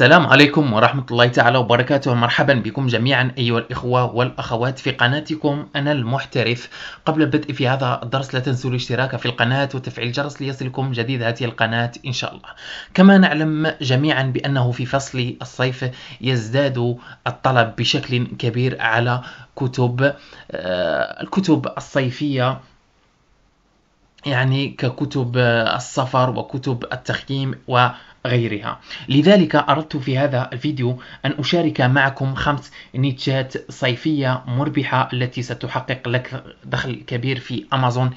السلام عليكم ورحمة الله تعالى وبركاته مرحبا بكم جميعا أيها الإخوة والأخوات في قناتكم أنا المحترف قبل البدء في هذا الدرس لا تنسوا الاشتراك في القناة وتفعيل الجرس ليصلكم جديد هذه القناة إن شاء الله كما نعلم جميعا بأنه في فصل الصيف يزداد الطلب بشكل كبير على كتب آه، الكتب الصيفية يعني ككتب السفر وكتب التخييم و غيرها لذلك أردت في هذا الفيديو أن أشارك معكم خمس نيتشات صيفية مربحة التي ستحقق لك دخل كبير في أمازون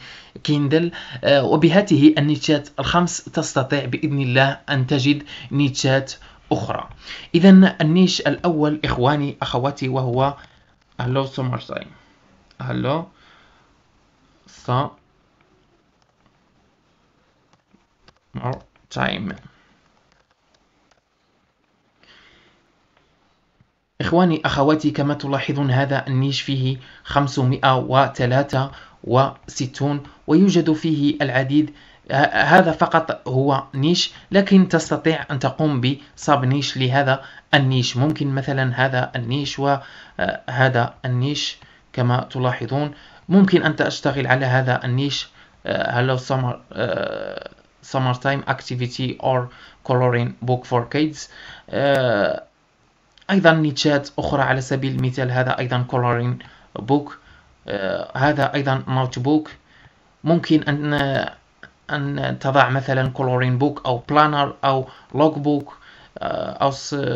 كيندل آه، وبهذه النيتشات الخمس تستطيع بإذن الله أن تجد نيتشات أخرى إذا النيش الأول إخواني أخواتي وهو هلو سمر تايم هلو سمر تايم إخواني أخواتي كما تلاحظون هذا النيش فيه 563 ويوجد فيه العديد هذا فقط هو نيش لكن تستطيع أن تقوم بصب نيش لهذا النيش ممكن مثلا هذا النيش وهذا آه، النيش كما تلاحظون ممكن أن تشتغل على هذا النيش آه، Hello Summer آه، Summertime Activity or Coloring Book for Kids أيضا نيتشات أخرى على سبيل المثال هذا أيضا كولورين بوك آه، هذا أيضا نوت بوك ممكن أن أن تضع مثلا كولورين بوك أو بلانر أو لوك بوك آه، أو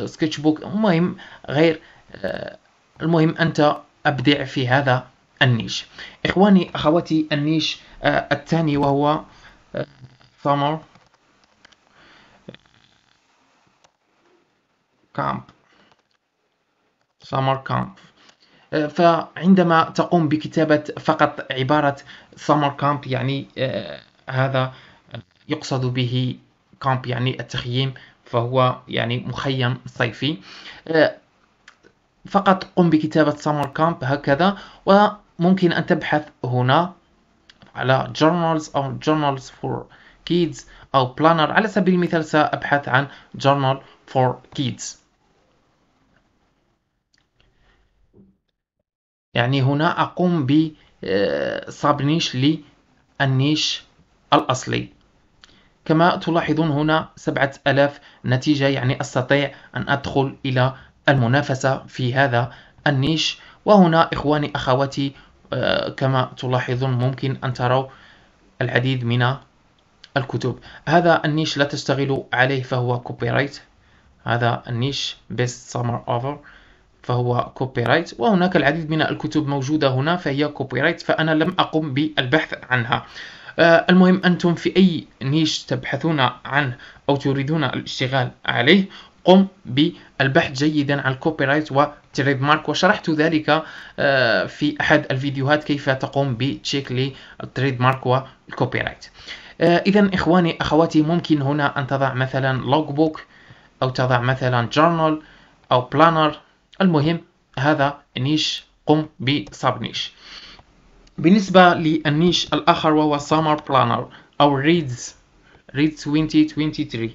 سكتش بوك المهم غير آه، المهم أنت أبدع في هذا النيش إخواني أخواتي النيش الثاني وهو summer كامب summer uh, كامب فعندما تقوم بكتابة فقط عبارة summer كامب يعني uh, هذا يقصد به كامب يعني التخييم فهو يعني مخيم صيفي uh, فقط قم بكتابة summer كامب هكذا وممكن أن تبحث هنا على journals أو journals for kids أو planner على سبيل المثال سأبحث عن journal for kids يعني هنا أقوم آه، نيش للنيش الأصلي كما تلاحظون هنا 7000 نتيجة يعني أستطيع أن أدخل إلى المنافسة في هذا النيش وهنا إخواني أخواتي آه، كما تلاحظون ممكن أن تروا العديد من الكتب هذا النيش لا تشتغل عليه فهو كوبي رايت هذا النيش best summer اوفر فهو كوبي رايت وهناك العديد من الكتب موجودة هنا فهي كوبي رايت فأنا لم أقم بالبحث عنها آه، المهم أنتم في أي نيش تبحثون عنه أو تريدون الاشتغال عليه قم بالبحث جيدا عن الكوبي رايت والتريد مارك وشرحت ذلك آه، في أحد الفيديوهات كيف تقوم بتشيك للتريد مارك والكوبي رايت إذا إخواني أخواتي ممكن هنا أن تضع مثلا لوج بوك أو تضع مثلا جورنال أو بلانر المهم هذا نيش قم بصب نيش بالنسبة للنيش الآخر وهو Summer Planner أو Reads Reads 2023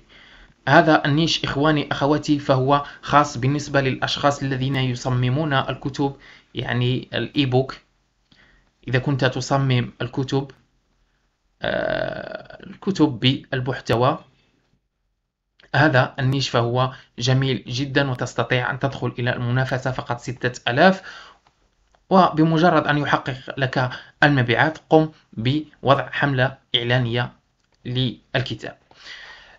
هذا النيش إخواني أخواتي فهو خاص بالنسبة للأشخاص الذين يصممون الكتب يعني الإيبوك إذا كنت تصمم الكتب آه الكتب بالمحتوى هذا النيش فهو جميل جدا وتستطيع أن تدخل إلى المنافسة فقط ستة ألاف وبمجرد أن يحقق لك المبيعات قم بوضع حملة إعلانية للكتاب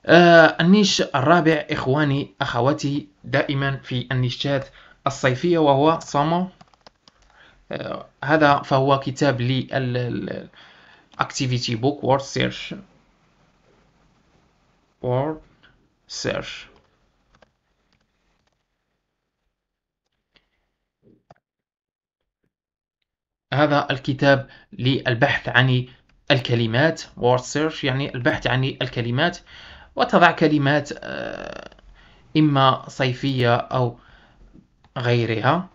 آه النيش الرابع إخواني أخواتي دائما في النيشات الصيفية وهو صامة آه هذا فهو كتاب للأكتيفيتي بوك وورد سيرش وورد search هذا الكتاب للبحث عن الكلمات word search يعني البحث عن الكلمات وتضع كلمات آه، إما صيفية أو غيرها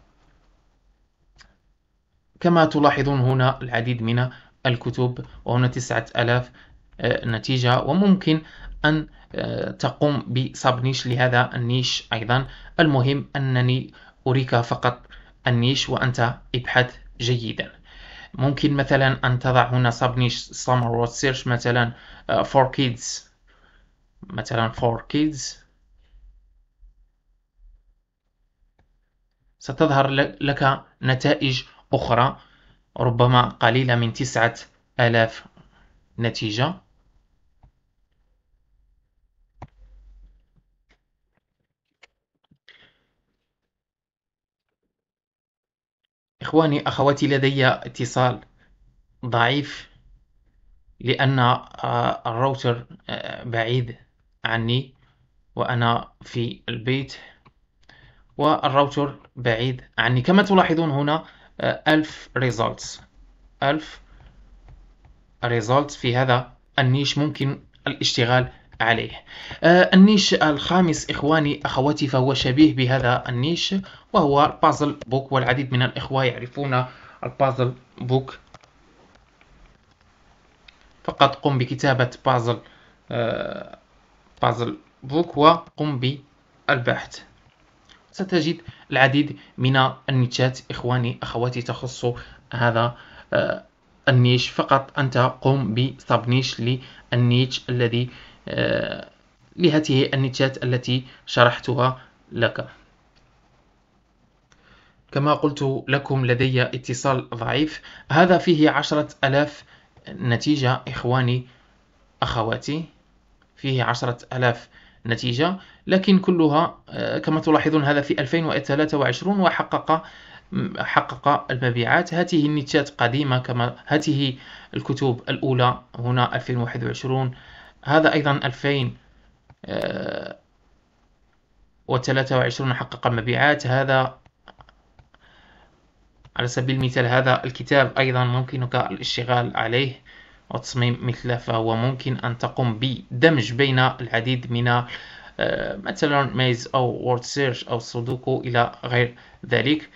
كما تلاحظون هنا العديد من الكتب وهنا 9000 آه، نتيجة وممكن أن آه، تقوم بصب نيش لهذا النيش أيضا المهم أنني أريك فقط النيش وأنت ابحث جيدا ممكن مثلا أن تضع هنا صب نيش summer word search مثلا آه، for kids مثلا for kids ستظهر لك نتائج أخرى ربما قليلة من تسعة آلاف نتيجة إخواني أخواتي لدي اتصال ضعيف لأن آه، الراوتر آه، بعيد عني وأنا في البيت والراوتر بعيد عني كما تلاحظون هنا آه، ألف results ألف results في هذا النيش ممكن الاشتغال عليه آه، النيش الخامس إخواني أخواتي فهو شبيه بهذا النيش وهو البازل بوك والعديد من الإخوة يعرفون البازل بوك فقط قم بكتابة بازل بازل بوك وقم بالبحث ستجد العديد من النيشات إخواني أخواتي تخص هذا آه، النيش فقط أنت قم بسب نيش للنيش الذي آه، لهذه النتشات التي شرحتها لك كما قلت لكم لدي اتصال ضعيف هذا فيه عشرة ألاف نتيجة إخواني أخواتي فيه عشرة ألاف نتيجة لكن كلها آه، كما تلاحظون هذا في 2023 وحقق حقق المبيعات هذه النتشات قديمة كما هذه الكتب الأولى هنا 2021 هذا أيضا 2023 آه، حقق المبيعات هذا على سبيل المثال هذا الكتاب أيضا ممكنك الاشتغال عليه وتصميم مثله فهو ممكن أن تقوم بدمج بين العديد من آه، مثلا ميز أو وورد سيرش أو سودوكو إلى غير ذلك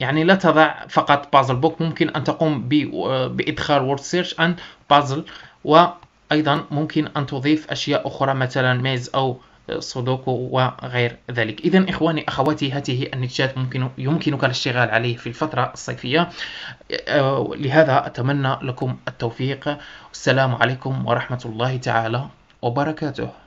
يعني لا تضع فقط بازل بوك ممكن أن تقوم آه، بإدخال وورد سيرش أن بازل وأيضا ممكن أن تضيف أشياء أخرى مثلا ميز أو سودوكو وغير ذلك إذا إخواني أخواتي هذه النتشات ممكن يمكنك الاشتغال عليه في الفترة الصيفية آه، لهذا أتمنى لكم التوفيق والسلام عليكم ورحمة الله تعالى وبركاته